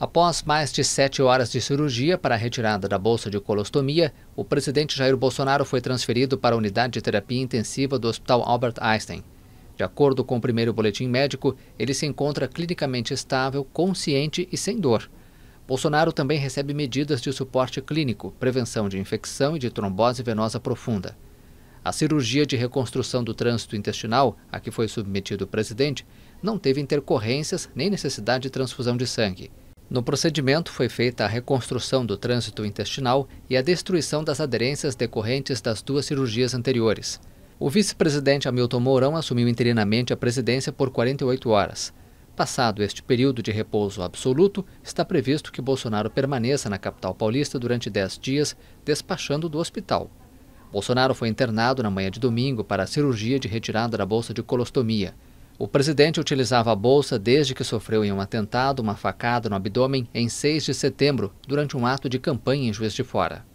Após mais de sete horas de cirurgia para a retirada da bolsa de colostomia, o presidente Jair Bolsonaro foi transferido para a unidade de terapia intensiva do Hospital Albert Einstein. De acordo com o primeiro boletim médico, ele se encontra clinicamente estável, consciente e sem dor. Bolsonaro também recebe medidas de suporte clínico, prevenção de infecção e de trombose venosa profunda. A cirurgia de reconstrução do trânsito intestinal, a que foi submetido o presidente, não teve intercorrências nem necessidade de transfusão de sangue. No procedimento foi feita a reconstrução do trânsito intestinal e a destruição das aderências decorrentes das duas cirurgias anteriores. O vice-presidente Hamilton Mourão assumiu interinamente a presidência por 48 horas. Passado este período de repouso absoluto, está previsto que Bolsonaro permaneça na capital paulista durante 10 dias, despachando do hospital. Bolsonaro foi internado na manhã de domingo para a cirurgia de retirada da bolsa de colostomia. O presidente utilizava a bolsa desde que sofreu em um atentado uma facada no abdômen em 6 de setembro, durante um ato de campanha em Juiz de Fora.